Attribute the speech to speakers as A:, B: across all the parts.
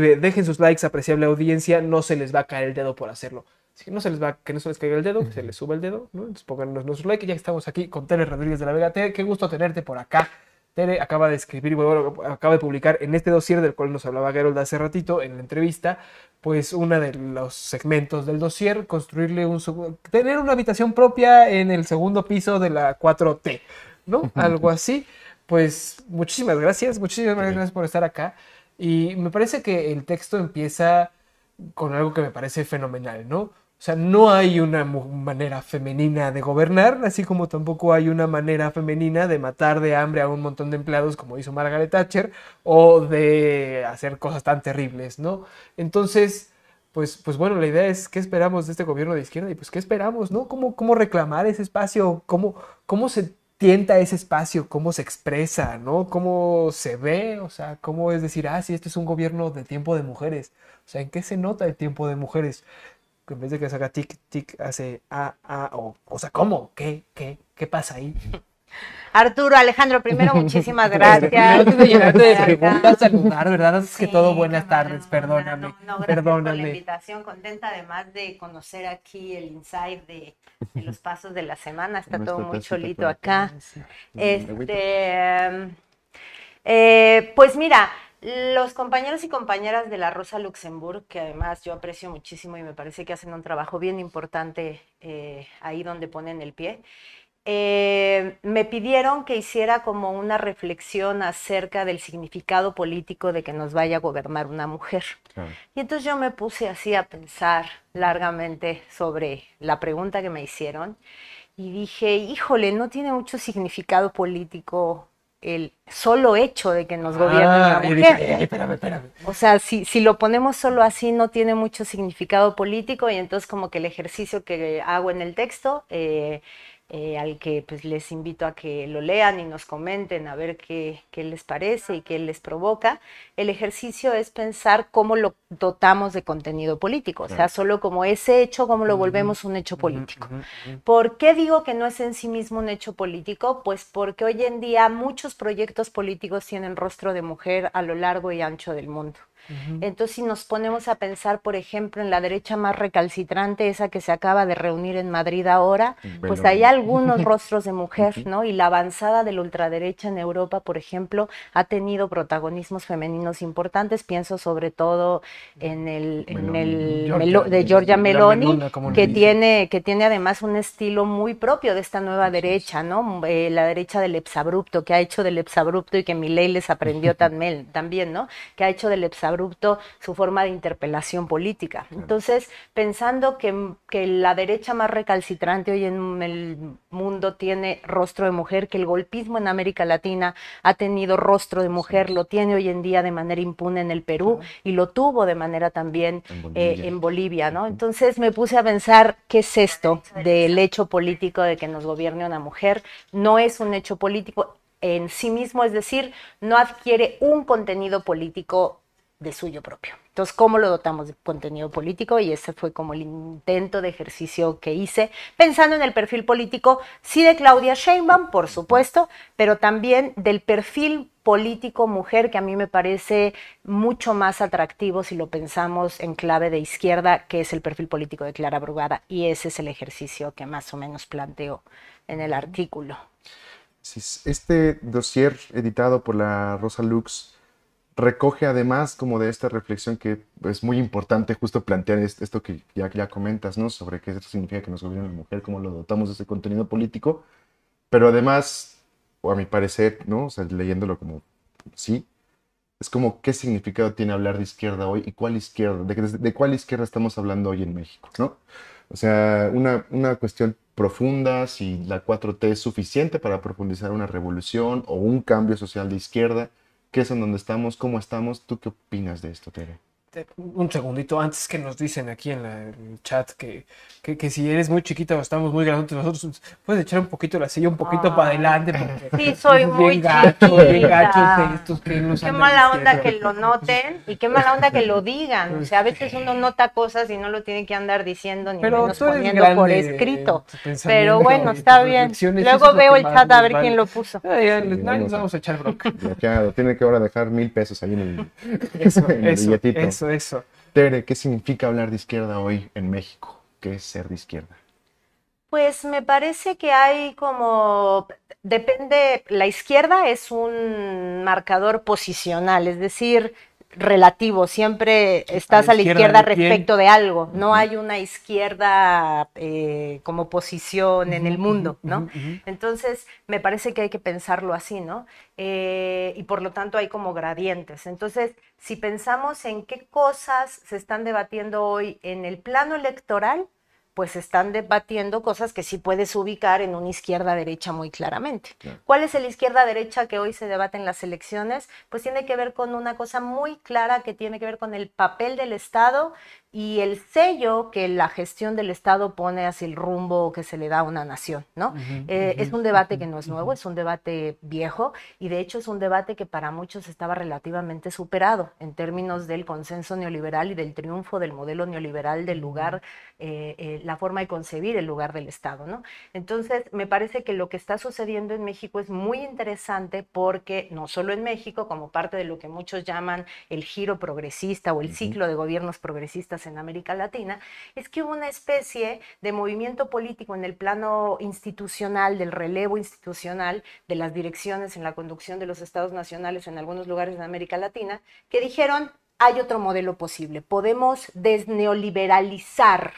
A: dejen sus likes, apreciable audiencia, no se les va a caer el dedo por hacerlo. Así que no se les va, que no se les caiga el dedo, se les suba el dedo, ¿no? Entonces pónganos like. Ya estamos aquí con Tere Rodríguez de la Vega. Tere, qué gusto tenerte por acá. Tere acaba de escribir, acaba de publicar en este dossier del cual nos hablaba Gerold hace ratito en la entrevista, pues uno de los segmentos del dossier, construirle un tener una habitación propia en el segundo piso de la 4T, ¿no? Algo así. Pues muchísimas gracias, muchísimas gracias por estar acá. Y me parece que el texto empieza con algo que me parece fenomenal, ¿no? O sea, no hay una manera femenina de gobernar, así como tampoco hay una manera femenina de matar de hambre a un montón de empleados como hizo Margaret Thatcher o de hacer cosas tan terribles, ¿no? Entonces, pues, pues bueno, la idea es qué esperamos de este gobierno de izquierda y pues qué esperamos, ¿no? ¿Cómo, cómo reclamar ese espacio? ¿Cómo, cómo se tienta ese espacio, cómo se expresa, ¿no? Cómo se ve, o sea, cómo es decir, ah, sí, este es un gobierno de tiempo de mujeres. O sea, ¿en qué se nota el tiempo de mujeres? Que en vez de que se haga tic, tic, hace a, a, o, o sea, ¿cómo? ¿Qué, qué, qué pasa ahí?
B: Arturo, Alejandro, primero muchísimas gracias. de preguntas, saludar,
A: ¿verdad? es que todo, buenas tardes,
B: perdóname. No, gracias perdóname. por la invitación, contenta además de conocer aquí el inside de, los pasos de la semana, está todo muy cholito acá. Este, eh, pues mira, los compañeros y compañeras de la Rosa Luxemburg, que además yo aprecio muchísimo y me parece que hacen un trabajo bien importante eh, ahí donde ponen el pie, eh, me pidieron que hiciera como una reflexión acerca del significado político de que nos vaya a gobernar una mujer. Y entonces yo me puse así a pensar largamente sobre la pregunta que me hicieron y dije, híjole, no tiene mucho significado político el solo hecho de que nos gobierne una ah, mujer. Dije, espérame, espérame. O sea, si, si lo ponemos solo así, no tiene mucho significado político y entonces como que el ejercicio que hago en el texto... Eh, eh, al que pues, les invito a que lo lean y nos comenten a ver qué, qué, les parece y qué les provoca. El ejercicio es pensar cómo lo dotamos de contenido político, o sea, solo como ese hecho, cómo lo volvemos un hecho político. ¿Por qué digo que no es en sí mismo un hecho político? Pues porque hoy en día muchos proyectos políticos tienen rostro de mujer a lo largo y ancho del mundo. Entonces, si nos ponemos a pensar, por ejemplo, en la derecha más recalcitrante, esa que se acaba de reunir en Madrid ahora, pues hay algunos rostros de mujer, ¿no? Y la avanzada de la ultraderecha en Europa, por ejemplo, ha tenido protagonismos femeninos importantes. Pienso sobre todo en el, de Georgia, de eh, Giorgia Meloni, que tiene, que tiene además un estilo muy propio de esta nueva derecha, ¿no? Mm, eh, la derecha del Epsabrupto, que ha hecho del Epsabrupto y que Miley les aprendió también, ¿no? Que ha hecho del Epsabrupto abrupto su forma de interpelación política. Entonces, pensando que, que la derecha más recalcitrante hoy en el mundo tiene rostro de mujer, que el golpismo en América Latina ha tenido rostro de mujer, lo tiene hoy en día de manera impune en el Perú y lo tuvo de manera también en eh, Bolivia, ¿no? Entonces me puse a pensar qué es esto del hecho político de que nos gobierne una mujer. No es un hecho político en sí mismo, es decir, no adquiere un contenido político de suyo propio. Entonces, ¿cómo lo dotamos de contenido político? Y ese fue como el intento de ejercicio que hice, pensando en el perfil político, sí de Claudia Sheinbaum, por supuesto, pero también del perfil político mujer que a mí me parece mucho más atractivo si lo pensamos en clave de izquierda, que es el perfil político de Clara Brugada. Y ese es el ejercicio que más o menos planteo en el artículo.
C: Este dossier editado por la Rosa Lux recoge además como de esta reflexión que es muy importante justo plantear esto que ya, ya comentas, ¿no? Sobre qué significa que nos gobierne la mujer, cómo lo dotamos de ese contenido político, pero además, o a mi parecer, ¿no? O sea, leyéndolo como, sí, es como qué significado tiene hablar de izquierda hoy y cuál izquierda, de, cuál izquierda estamos hablando hoy en México, ¿no? O sea, una, una cuestión profunda, si la 4T es suficiente para profundizar una revolución o un cambio social de izquierda, qué es en donde estamos, cómo estamos. ¿Tú qué opinas de esto, Tere?
A: Este, un segundito antes que nos dicen aquí en, el chat que, si eres muy chiquita o estamos muy grandes nosotros, puedes echar un poquito la silla un poquito para adelante. sí, soy muy chiquita. Qué mala onda que
B: lo noten y qué mala onda que lo digan. O sea, a veces este. uno nota cosas y no lo tiene que andar diciendo ni poniendo por escrito. Pero bueno, está bien. Luego veo el chat a ver quién lo puso. Ah, nos vamos a
C: echar bronca. Tiene que ahora dejar mil pesos ahí en el, billetito eso, Tere, ¿qué significa hablar de izquierda hoy en México? ¿Qué es ser de izquierda?
B: Pues me parece que hay como, depende, la izquierda es un marcador posicional, es decir, relativo, siempre estás a la izquierda, respecto de algo, no hay una izquierda eh, como posición en el mundo, ¿no? Entonces, me parece que hay que pensarlo así, ¿no? Eh, y por lo tanto hay como gradientes. Entonces, si pensamos en qué cosas se están debatiendo hoy en el plano electoral, pues están debatiendo cosas que sí puedes ubicar en una izquierda-derecha muy claramente. ¿Cuál es el izquierda-derecha que hoy se debate en las elecciones? Pues tiene que ver con una cosa muy clara que tiene que ver con el papel del Estado, y el sello que la gestión del Estado pone hacia el rumbo que se le da a una nación, ¿no? Eh, es un debate que no es nuevo, es un debate viejo y de hecho es un debate que para muchos estaba relativamente superado en términos del consenso neoliberal y del triunfo del modelo neoliberal del lugar, eh, eh, la forma de concebir el lugar del Estado, ¿no? Entonces, me parece que lo que está sucediendo en México es muy interesante porque no solo en México, como parte de lo que muchos llaman el giro progresista o el ciclo de gobiernos progresistas, en América Latina, es que hubo una especie de movimiento político en el plano institucional, del relevo institucional, de las direcciones en la conducción de los estados nacionales en algunos lugares de América Latina, que dijeron, hay otro modelo posible, podemos desneoliberalizar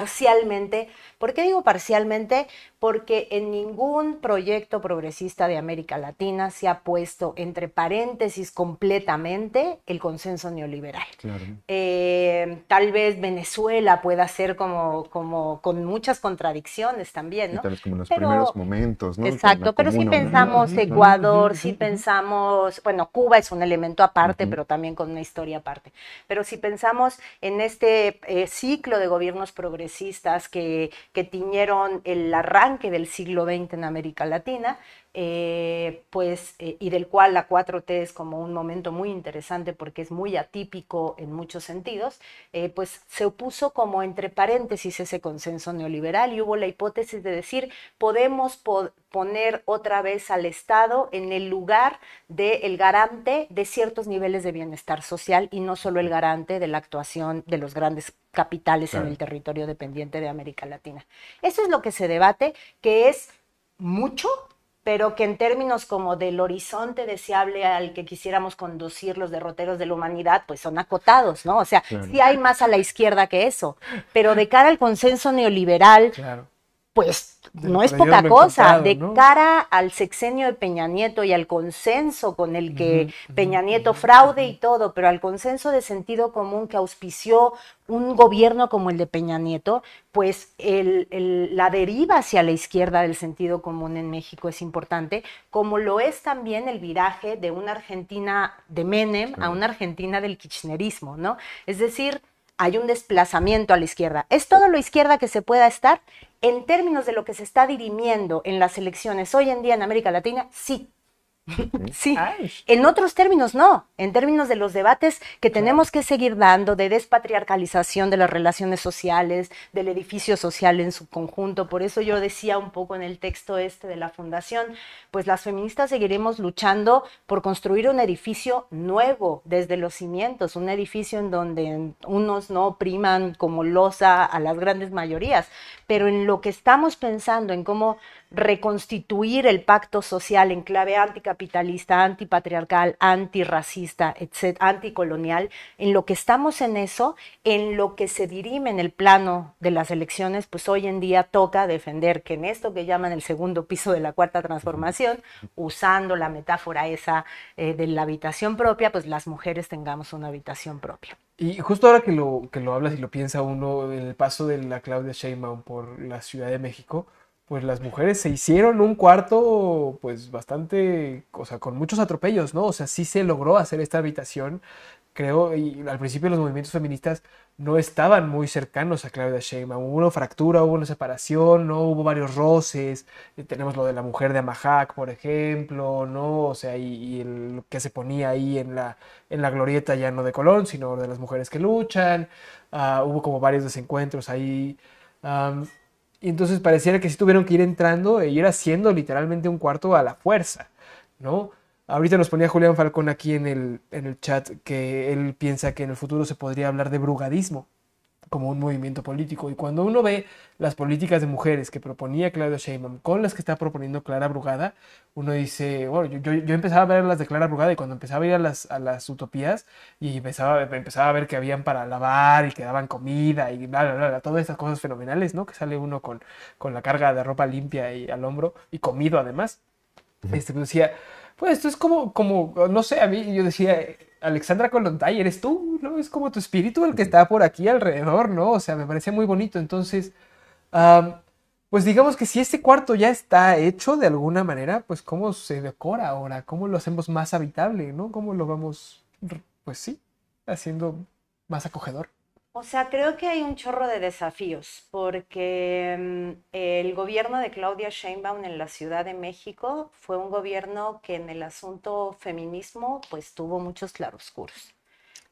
B: parcialmente. ¿Por qué digo parcialmente? Porque en ningún proyecto progresista de América Latina se ha puesto entre paréntesis completamente el consenso neoliberal. Eh, tal vez Venezuela pueda ser como, como con muchas contradicciones también, ¿no? tal vez como en los primeros
C: momentos, ¿no? Exacto, pero si pensamos Ecuador,
B: si pensamos, bueno, Cuba es un elemento aparte, pero también con una historia aparte. Pero si pensamos en este eh, ciclo de gobiernos progresistas, que, que tiñeron el arranque del siglo XX en América Latina, eh, pues, eh, y del cual la 4T es como un momento muy interesante porque es muy atípico en muchos sentidos, eh, pues se opuso como entre paréntesis ese consenso neoliberal y hubo la hipótesis de decir, podemos poner otra vez al Estado en el lugar del garante de ciertos niveles de bienestar social y no solo el garante de la actuación de los grandes capitales en el territorio dependiente de América Latina. Eso es lo que se debate, que es mucho, pero que en términos como del horizonte deseable al que quisiéramos conducir los derroteros de la humanidad, pues son acotados, ¿no? O sea, sí hay más a la izquierda que eso, pero de cara al consenso neoliberal, pues no es poca cosa. De cara al sexenio de Peña Nieto y al consenso con el que Peña Nieto fraude y todo, pero al consenso de sentido común que auspició un gobierno como el de Peña Nieto, pues la deriva hacia la izquierda del sentido común en México es importante, como lo es también el viraje de una Argentina de Menem a una Argentina del kirchnerismo, ¿no? Es decir, hay un desplazamiento a la izquierda. Es todo lo izquierda que se pueda estar en términos de lo que se está dirimiendo en las elecciones hoy en día en América Latina, sí, Sí, en otros términos no, en términos de los debates que tenemos que seguir dando de despatriarcalización de las relaciones sociales, del edificio social en su conjunto. Por eso yo decía un poco en el texto este de la fundación, pues las feministas seguiremos luchando por construir un edificio nuevo desde los cimientos, un edificio en donde unos no priman como losa a las grandes mayorías, pero en lo que estamos pensando, en cómo reconstituir el pacto social en clave antica capitalista, antipatriarcal, antirracista, etc., anticolonial, en lo que estamos en eso, en lo que se dirime en el plano de las elecciones, pues hoy en día toca defender que en esto que llaman el segundo piso de la cuarta transformación, usando la metáfora esa eh, de la habitación propia, pues las mujeres tengamos una habitación propia.
A: Y justo ahora que lo, que lo hablas y lo piensa uno, el paso de la Claudia Sheinbaum por la Ciudad de México, pues las mujeres se hicieron un cuarto, pues bastante, o sea, con muchos atropellos, ¿no? O sea, sí se logró hacer esta habitación, creo, y al principio los movimientos feministas no estaban muy cercanos a Claudia Sheinbaum. Hubo una fractura, hubo una separación, ¿no? Hubo varios roces, eh, tenemos lo de la mujer de Amahac, por ejemplo, ¿no? O sea, y, lo que se ponía ahí en la, en la glorieta ya no de Colón, sino de las mujeres que luchan, ah, hubo como varios desencuentros ahí. Y entonces pareciera que sí tuvieron que ir entrando e ir haciendo literalmente un cuarto a la fuerza, ¿no? Ahorita nos ponía Julián Falcón aquí en el, en el chat que él piensa que en el futuro se podría hablar de brugadismo como un movimiento político. Y cuando uno ve las políticas de mujeres que proponía Claudio Sheinbaum con las que está proponiendo Clara Brugada, uno dice, bueno, yo, yo, empezaba a ver las de Clara Brugada y cuando empezaba a ir a las, a las utopías y empezaba, a ver que habían para lavar y que daban comida y bla, bla, bla, todas esas cosas fenomenales, ¿no? Que sale uno con, con la carga de ropa limpia y al hombro y comido además. Este, pues decía, pues esto es como, como, no sé, a mí yo decía, Alexandra Colontay, eres tú, ¿no? Es como tu espíritu el que está por aquí alrededor, ¿no? O sea, me parece muy bonito. Entonces, pues digamos que si este cuarto ya está hecho de alguna manera, pues cómo se decora ahora, cómo lo hacemos más habitable, ¿no? Cómo lo vamos, pues sí, haciendo
B: más acogedor. O sea, creo que hay un chorro de desafíos, porque mm, el gobierno de Claudia Sheinbaum en la Ciudad de México fue un gobierno que en el asunto feminismo pues tuvo muchos claroscuros.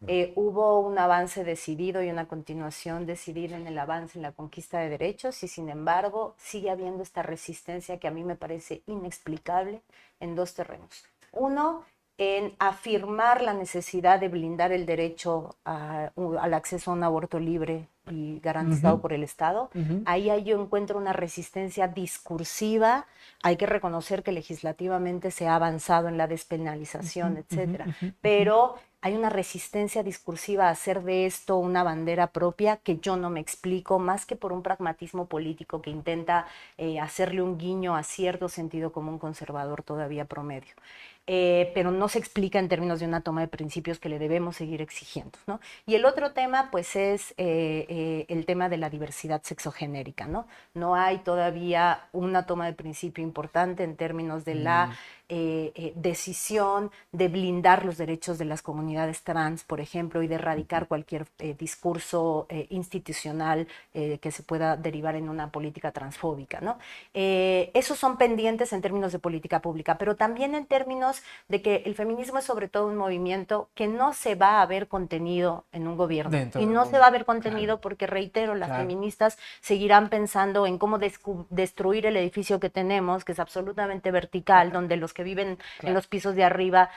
B: Eh, hubo un avance decidido y una continuación decidida en el avance en la conquista de derechos y sin embargo sigue habiendo esta resistencia que a mí me parece inexplicable en dos terrenos. Uno, en afirmar la necesidad de blindar el derecho al acceso a un aborto libre y garantizado por el Estado. Ahí yo encuentro una resistencia discursiva. Hay que reconocer que legislativamente se ha avanzado en la despenalización, etcétera, pero hay una resistencia discursiva a hacer de esto una bandera propia que yo no me explico más que por un pragmatismo político que intenta eh, hacerle un guiño a cierto sentido común conservador todavía promedio. Eh, pero no se explica en términos de una toma de principios que le debemos seguir exigiendo. ¿no? Y el otro tema, pues, es eh, eh, el tema de la diversidad sexogenérica. ¿no? no hay todavía una toma de principio importante en términos de la... Mm. decisión de blindar los derechos de las comunidades trans, por ejemplo, y de erradicar cualquier discurso institucional que se pueda derivar en una política transfóbica. ¿no? esos son pendientes en términos de política pública, pero también en términos de que el feminismo es sobre todo un movimiento que no se va a ver contenido en un gobierno. y no se va a ver contenido porque, reitero, las feministas seguirán pensando en cómo destruir el edificio que tenemos, que es absolutamente vertical, donde los que viven en los pisos de arriba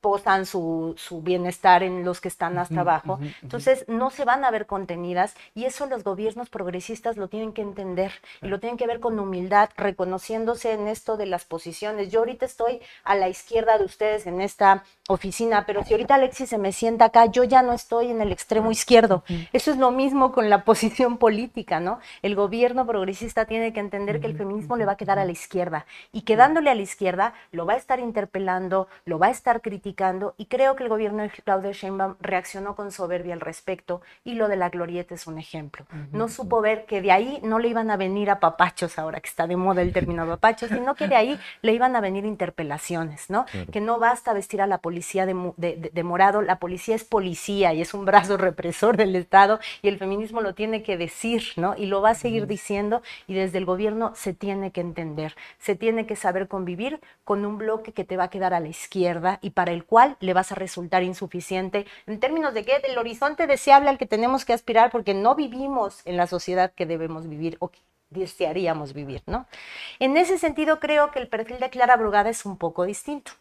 B: posan su, su, bienestar en los que están hasta abajo. Entonces, no se van a ver contenidas y eso los gobiernos progresistas lo tienen que entender y lo tienen que ver con humildad, reconociéndose en esto de las posiciones. Yo ahorita estoy a la izquierda de ustedes en esta oficina, pero si ahorita Alexis se me sienta acá, yo ya no estoy en el extremo izquierdo. Eso es lo mismo con la posición política, ¿no? El gobierno progresista tiene que entender que el feminismo le va a quedar a la izquierda y quedándole a la izquierda lo va a estar interpelando, lo va a estar criticando, y creo que el gobierno de Claudia Sheinbaum reaccionó con soberbia al respecto y lo de la glorieta es un ejemplo. No supo ver que de ahí no le iban a venir a papachos ahora que está de moda el término papachos, sino que de ahí le iban a venir interpelaciones, ¿no? Que no basta vestir a la policía de, morado, la policía es policía y es un brazo represor del Estado y el feminismo lo tiene que decir, ¿no? Y lo va a seguir diciendo y desde el gobierno se tiene que entender, se tiene que saber convivir con un bloque que te va a quedar a la izquierda y para el cual le vas a resultar insuficiente en términos de que del horizonte deseable al que tenemos que aspirar porque no vivimos en la sociedad que debemos vivir o que desearíamos vivir, ¿no? En ese sentido creo que el perfil de Clara Brugada es un poco distinto.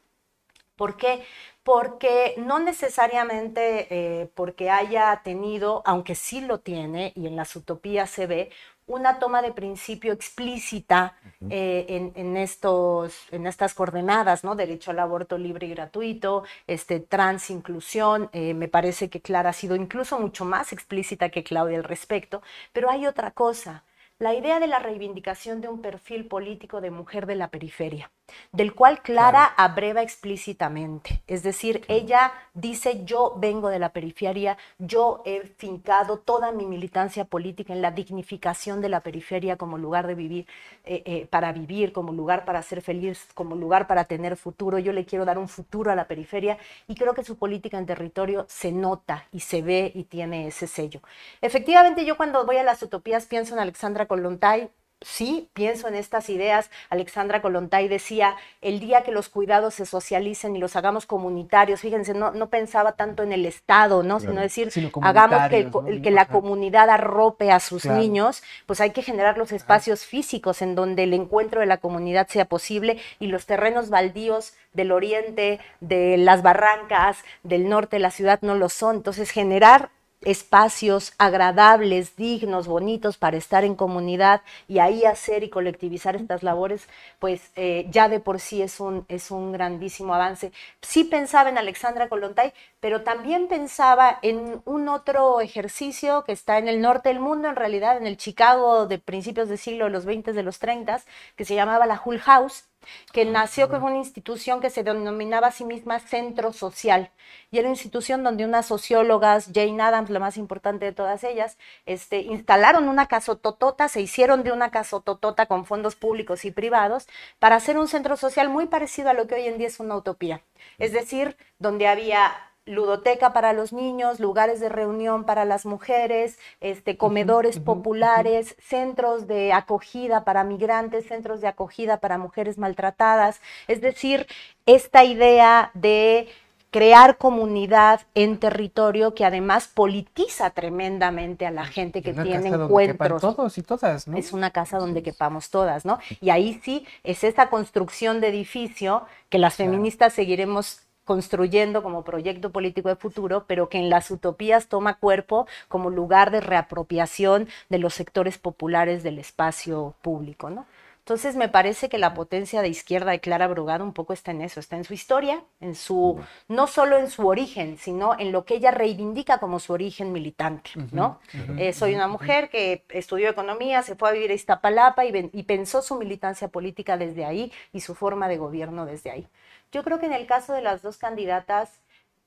B: ¿Por qué? Porque no necesariamente eh, porque haya tenido, aunque sí lo tiene y en las utopías se ve, una toma de principio explícita eh, en, estos, en estas coordenadas, ¿no? Derecho al aborto libre y gratuito, este, trans inclusión. Eh, me parece que Clara ha sido incluso mucho más explícita que Claudia al respecto, pero hay otra cosa la idea de la reivindicación de un perfil político de mujer de la periferia, del cual Clara abreva explícitamente. Es decir, ella dice, yo vengo de la periferia, yo he fincado toda mi militancia política en la dignificación de la periferia como lugar de vivir, eh, eh, para vivir, como lugar para ser feliz, como lugar para tener futuro. Yo le quiero dar un futuro a la periferia y creo que su política en territorio se nota y se ve y tiene ese sello. Efectivamente, yo cuando voy a las utopías pienso en Alexandra Colontay, sí, pienso en estas ideas. Alexandra Colontay decía, el día que los cuidados se socialicen y los hagamos comunitarios, fíjense, no, no pensaba tanto en el Estado, ¿no? Sino decir, hagamos que, la comunidad arrope a sus niños, pues hay que generar los espacios físicos en donde el encuentro de la comunidad sea posible y los terrenos baldíos del oriente, de las barrancas, del norte de la ciudad no lo son. Entonces, generar espacios agradables, dignos, bonitos para estar en comunidad y ahí hacer y colectivizar estas labores, pues eh, ya de por sí es un, es un grandísimo avance. Sí pensaba en Alexandra Colontay, pero también pensaba en un otro ejercicio que está en el norte del mundo, en realidad en el Chicago de principios del siglo, los 20, de los 30, que se llamaba la Hull House, que ah, nació con una institución que se denominaba a sí misma Centro Social. Y era una institución donde unas sociólogas, Jane Adams, la más importante de todas ellas, este, instalaron una casototota, se hicieron de una casototota con fondos públicos y privados para hacer un centro social muy parecido a lo que hoy en día es una utopía. Es decir, donde había ludoteca para los niños, lugares de reunión para las mujeres, este, comedores populares, centros de acogida para migrantes, centros de acogida para mujeres maltratadas. Es decir, esta idea de crear comunidad en territorio que además politiza tremendamente a la gente que tiene encuentros. todos y todas, Es una casa donde quepamos todas, ¿no? Y ahí sí es esta construcción de edificio que las feministas seguiremos construyendo como proyecto político de futuro, pero que en las utopías toma cuerpo como lugar de reapropiación de los sectores populares del espacio público. ¿no? Entonces me parece que la potencia de izquierda de Clara Brugada un poco está en eso, está en su historia, en su no solo en su origen, sino en lo que ella reivindica como su origen militante, ¿no? Eh, soy una mujer que estudió economía, se fue a vivir a Iztapalapa y, y pensó su militancia política desde ahí y su forma de gobierno desde ahí. Yo creo que en el caso de las dos candidatas,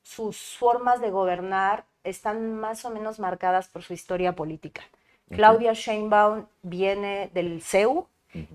B: sus formas de gobernar están más o menos marcadas por su historia política. Claudia Sheinbaum viene del CEU,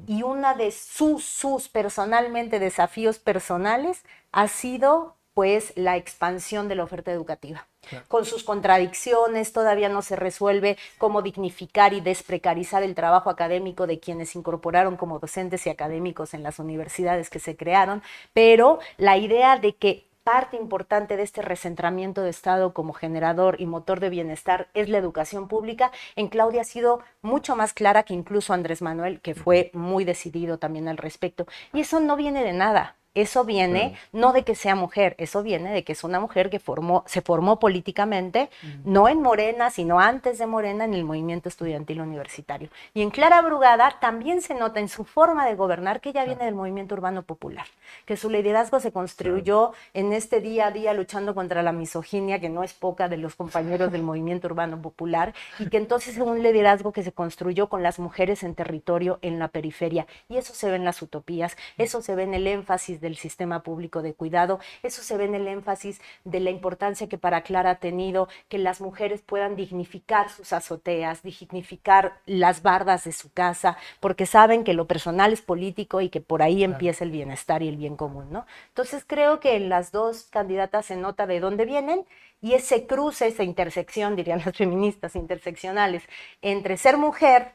B: y una de sus, personalmente desafíos personales ha sido pues la expansión de la oferta educativa. Con sus contradicciones, todavía no se resuelve cómo dignificar y desprecarizar el trabajo académico de quienes incorporaron como docentes y académicos en las universidades que se crearon, pero la idea de que parte importante de este recentramiento de Estado como generador y motor de bienestar es la educación pública, en Claudia ha sido mucho más clara que incluso Andrés Manuel, que fue muy decidido también al respecto. Y eso no viene de nada, eso viene no de que sea mujer, eso viene de que es una mujer que se formó políticamente, mm. no en Morena, sino antes de Morena en el movimiento estudiantil universitario. Y en Clara Brugada también se nota en su forma de gobernar que ella viene del movimiento urbano popular, que su liderazgo se construyó en este día a día luchando contra la misoginia, que no es poca de los compañeros del movimiento urbano popular, y que entonces es un liderazgo que se construyó con las mujeres en territorio, en la periferia. Y eso se ve en las utopías, mm. eso se ve en el énfasis del sistema público de cuidado. Eso se ve en el énfasis de la importancia que para Clara ha tenido que las mujeres puedan dignificar sus azoteas, dignificar las bardas de su casa, porque saben que lo personal es político y que por ahí empieza el bienestar y el bien común, ¿no? Entonces creo que en las dos candidatas se nota de dónde vienen y ese cruce, esa intersección, dirían las feministas interseccionales, entre ser mujer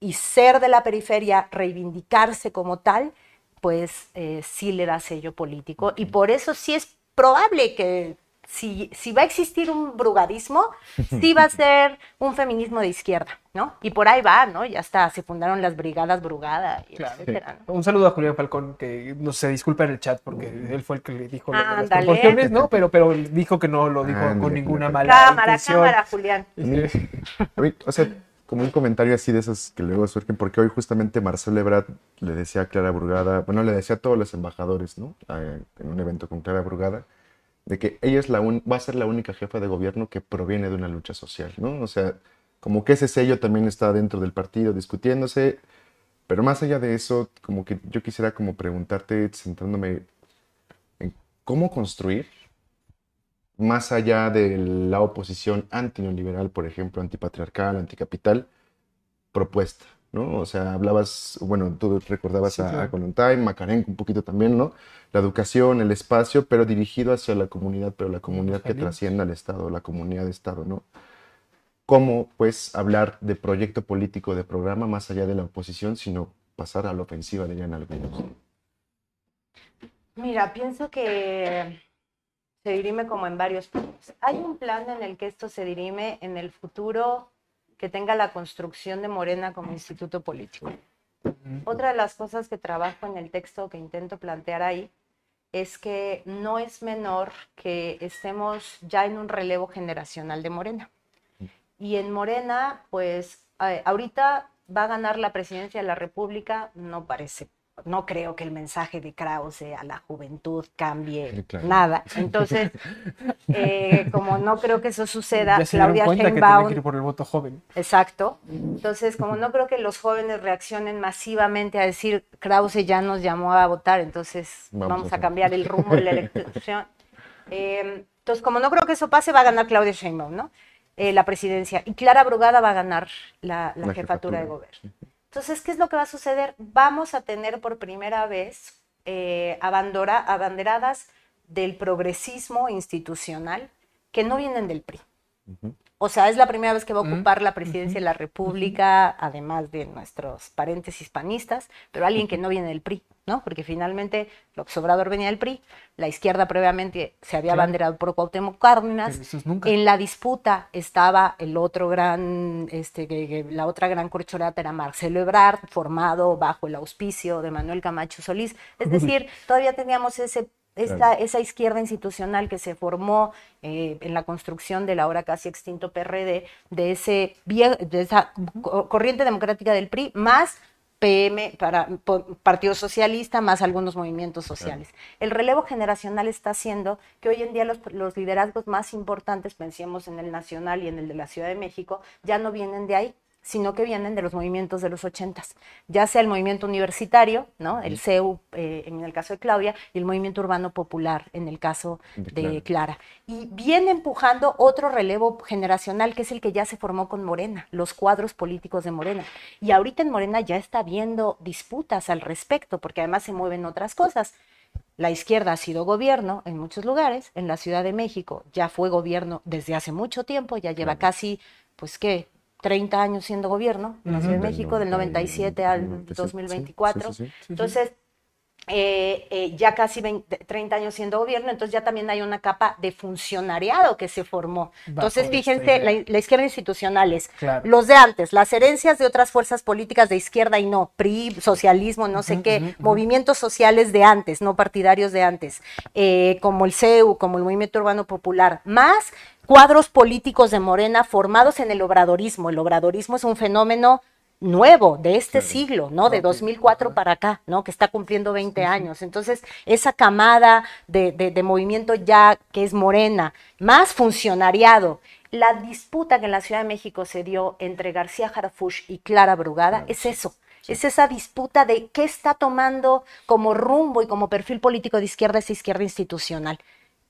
B: y ser de la periferia, reivindicarse como tal, pues eh, sí le da sello político y por eso sí es probable que si, si, va a existir un brugadismo, sí va a ser un feminismo de izquierda, ¿no? Y por ahí va, ¿no? Ya está, se fundaron las brigadas brugada, y
A: Un saludo a Julián Falcón, que no se disculpa en el chat porque él fue el que le dijo las ¿no? Pero, pero dijo que no lo dijo ah, con ninguna mala cámara, intención.
B: Cámara, Julián.
C: ver, o sea, como un comentario así de esas que luego surgen, porque hoy justamente Marcelo Ebrard le decía a Clara Brugada, bueno, le decía a todos los embajadores, ¿no? en un evento con Clara Brugada, de que ella es la va a ser la única jefa de gobierno que proviene de una lucha social, ¿no? O sea, como que ese sello también está dentro del partido discutiéndose, pero más allá de eso, como que yo quisiera como preguntarte, centrándome en cómo construir más allá de la oposición antineoliberal, por ejemplo, antipatriarcal, anticapital, propuesta, ¿no? O sea, hablabas, bueno, tú recordabas a, claro. a un poquito también, ¿no? La educación, el espacio, pero dirigido hacia la comunidad, pero la comunidad que trascienda al Estado, la comunidad de Estado, ¿no? ¿Cómo, pues, hablar de proyecto político, de programa, más allá de la oposición, sino pasar a la ofensiva, dirían algunos?
B: Mira, pienso que se dirime como en varios puntos Hay un plan en el que esto se dirime en el futuro que tenga la construcción de Morena como instituto político. Otra de las cosas que trabajo en el texto que intento plantear ahí es que no es menor que estemos ya en un relevo generacional de Morena. Y en Morena, pues eh, ahorita va a ganar la presidencia de la República, no parece, no creo que el mensaje de Krause a la juventud cambie nada. Entonces, eh, como no creo que eso suceda, Claudia Sheinbaum... que por
A: el voto joven.
B: Exacto. Entonces, como no creo que los jóvenes reaccionen masivamente a decir Krause ya nos llamó a votar, entonces vamos, a cambiar el rumbo de la elección. Eh, entonces, como no creo que eso pase, va a ganar Claudia Sheinbaum, ¿no? Eh, la presidencia. Y Clara Brugada va a ganar la, jefatura, de gobierno. Entonces, ¿qué es lo que va a suceder? Vamos a tener por primera vez eh, abanderadas del progresismo institucional que no vienen del PRI. O sea, es la primera vez que va a mm, ocupar la presidencia de la República, además de nuestros parentes hispanistas, pero alguien que no viene del PRI, ¿no? Porque finalmente López Obrador venía del PRI, la izquierda previamente se había abanderado por Cuauhtémoc Cárdenas. En la disputa estaba el otro gran, este, la otra gran corchorata era Marcelo Ebrard, formado bajo el auspicio de Manuel Camacho Solís. Es decir, todavía teníamos ese esa izquierda institucional que se formó eh, en la construcción del ahora casi extinto PRD, de, ese, esa corriente democrática del PRI, más PM, para, Partido Socialista, más algunos movimientos sociales. El relevo generacional está haciendo que hoy en día los, liderazgos más importantes, pensemos en el nacional y en el de la Ciudad de México, ya no vienen de ahí, sino que vienen de los movimientos de los ochentas, ya sea el movimiento universitario, ¿no? el CEU eh, en el caso de Claudia, y el movimiento urbano popular en el caso de, Clara. Y viene empujando otro relevo generacional, que es el que ya se formó con Morena, los cuadros políticos de Morena. Y ahorita en Morena ya está habiendo disputas al respecto, porque además se mueven otras cosas. La izquierda ha sido gobierno en muchos lugares, en la Ciudad de México ya fue gobierno desde hace mucho tiempo, ya lleva casi, pues qué, 30 años siendo gobierno en México, del 97 al 2024. Entonces, eh, eh, ya casi 30 años siendo gobierno, entonces ya también hay una capa de funcionariado que se formó. entonces, fíjense, la, izquierda institucional es los de antes, las herencias de otras fuerzas políticas de izquierda y no, PRI, socialismo, no sé qué, movimientos sociales de antes, no partidarios de antes, eh, como el CEU, como el Movimiento Urbano Popular, más cuadros políticos de Morena formados en el obradorismo. El obradorismo es un fenómeno nuevo de este siglo, ¿no? De 2004 para acá, ¿no? Que está cumpliendo 20 años. Entonces, esa camada de, movimiento ya que es morena, más funcionariado. La disputa que en la Ciudad de México se dio entre García Jarafush y Clara Brugada es eso. Es esa disputa de qué está tomando como rumbo y como perfil político de izquierda esa izquierda institucional.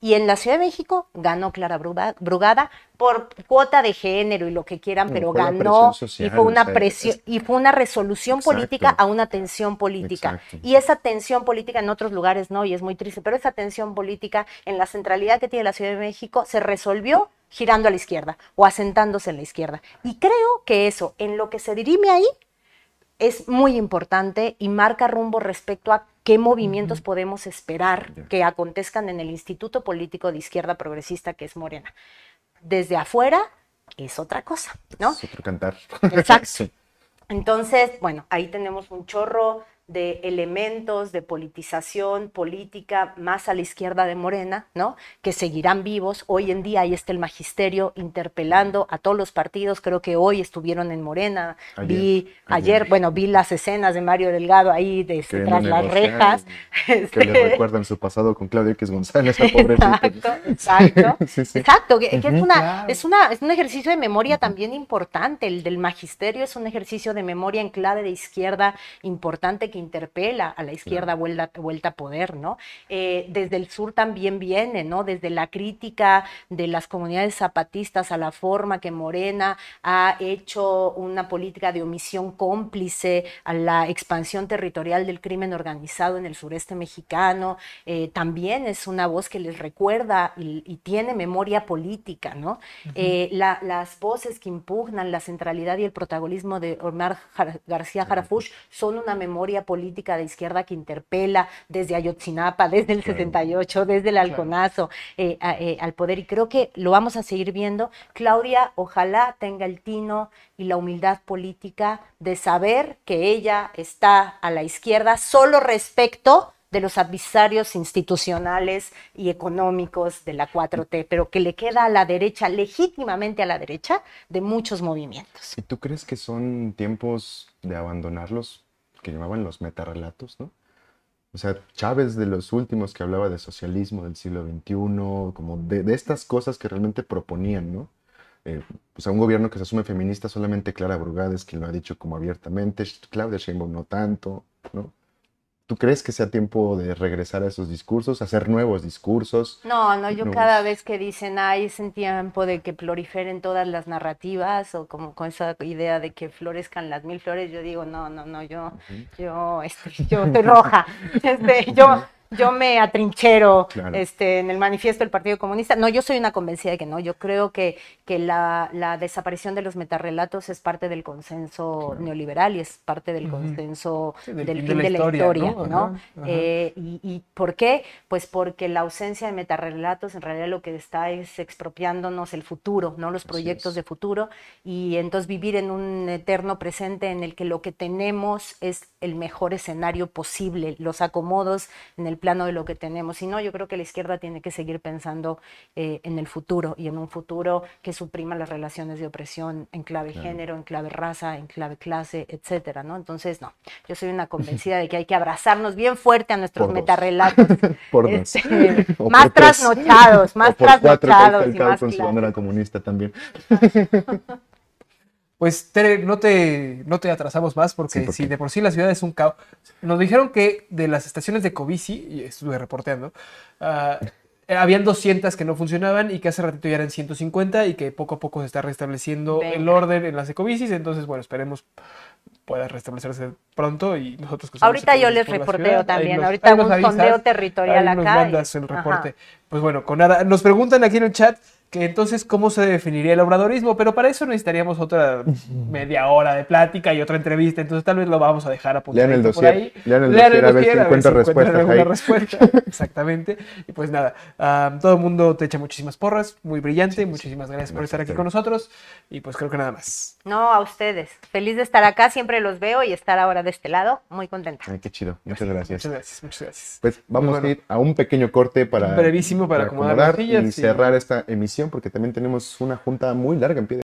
B: Y en la Ciudad de México ganó Clara Brugada por cuota de género y lo que quieran, mm, pero ganó y fue una presión y fue una resolución política a una tensión política. Y esa tensión política en otros lugares no, y es muy triste, pero esa tensión política en la centralidad que tiene la Ciudad de México se resolvió girando a la izquierda o asentándose en la izquierda. Y creo que eso, en lo que se dirime ahí, es muy importante y marca rumbo respecto a qué movimientos podemos esperar que acontezcan en el Instituto Político de Izquierda Progresista que es Morena. Desde afuera es otra cosa, ¿no? Es
C: otro cantar. Exacto.
B: Entonces, bueno, ahí tenemos un chorro de elementos de politización política más a la izquierda de Morena, ¿no? Que seguirán vivos. Hoy en día ahí está el magisterio interpelando a todos los partidos. Creo que hoy estuvieron en Morena. vi ayer, bueno, vi las escenas de Mario Delgado ahí de, las rejas. Que le este
C: recuerdan su pasado con Claudio X González, a pobre Exacto,
B: exacto.
C: Exacto, es, una,
B: es, una, es un ejercicio de memoria también importante. El del magisterio es un ejercicio de memoria en clave de izquierda importante que interpela a la izquierda vuelta, vuelta a poder, ¿no? Eh, desde el sur también viene, ¿no? Desde la crítica de las comunidades zapatistas a la forma que Morena ha hecho una política de omisión cómplice a la expansión territorial del crimen organizado en el sureste mexicano, eh, también es una voz que les recuerda y, tiene memoria política, ¿no? Eh, las voces que impugnan la centralidad y el protagonismo de Omar García Jarafush son una memoria política de izquierda que interpela desde Ayotzinapa, desde el 78, desde el halconazo eh, eh, al poder. Y creo que lo vamos a seguir viendo. Claudia, ojalá tenga el tino y la humildad política de saber que ella está a la izquierda solo respecto de los adversarios institucionales y económicos de la 4T, pero que le queda a la derecha, legítimamente a la derecha, de muchos movimientos.
C: ¿Y tú crees que son tiempos de abandonarlos que llamaban los metarrelatos, ¿no? O sea, Chávez de los últimos que hablaba de socialismo del siglo XXI, como de, estas cosas que realmente proponían, ¿no? Eh, pues a un gobierno que se asume feminista, solamente Clara Brugada es quien lo ha dicho como abiertamente, Claudia Sheinbaum no tanto, ¿no? ¿Tú crees que sea tiempo de regresar a esos discursos, hacer nuevos discursos? No, no, yo cada
B: vez que dicen, ay, es en tiempo de que proliferen todas las narrativas o como con esa idea de que florezcan las mil flores, yo digo, no, no, no, yo, yo, yo te roja, este, yo, yo me atrinchero este, en el manifiesto del Partido Comunista. No, yo soy una convencida de que no. Yo creo que, que la, desaparición de los metarrelatos es parte del consenso neoliberal y es parte del consenso del, fin de la, historia. ¿no? Eh, y, por qué? Pues porque la ausencia de metarrelatos en realidad lo que está es expropiándonos el futuro, ¿no? los proyectos de futuro. Y entonces vivir en un eterno presente en el que lo que tenemos es el mejor escenario posible, los acomodos en el plano de lo que tenemos. Si no, yo creo que la izquierda tiene que seguir pensando eh, en el futuro y en un futuro que suprima las relaciones de opresión en clave género, en clave raza, en clave clase, etcétera, ¿no? Entonces, no, yo soy una convencida de que hay que abrazarnos bien fuerte a nuestros metarrelatos. Este, por más trasnochados, más trasnochados. y más con
C: comunista también.
A: pues Tere, no, te, no te atrasamos más porque, si de por sí la ciudad es un caos. Nos dijeron que de las estaciones de Covici, y estuve reporteando, ah, habían 200 que no funcionaban y que hace ratito ya eran 150 y que poco a poco se está restableciendo el orden en las ecobicis. Entonces, bueno, esperemos pueda restablecerse pronto y nosotros Ahorita yo les reporteo también, ahorita hago un escondeo territorial acá. el reporte. Pues bueno, con nada, nos preguntan aquí en el chat que entonces cómo se definiría el obradorismo, pero para eso necesitaríamos otra media hora de plática y otra entrevista, entonces tal vez lo vamos a dejar apuntado por dossier, ahí. Lean el dossier, a ver si respuestas respuesta. Exactamente. Y pues nada, ah, todo el mundo te echa muchísimas porras, muy brillante, muchísimas, gracias por estar aquí con nosotros y pues creo que nada más.
B: No, a ustedes. Feliz de estar acá, siempre los veo y estar ahora de este lado, muy contenta.
C: Ay, qué chido, muchas gracias. Muchas gracias, muchas gracias. Pues vamos a ir a un pequeño corte para... Brevísimo para, acomodar, y cerrar esta emisión porque también tenemos una junta muy larga en pie.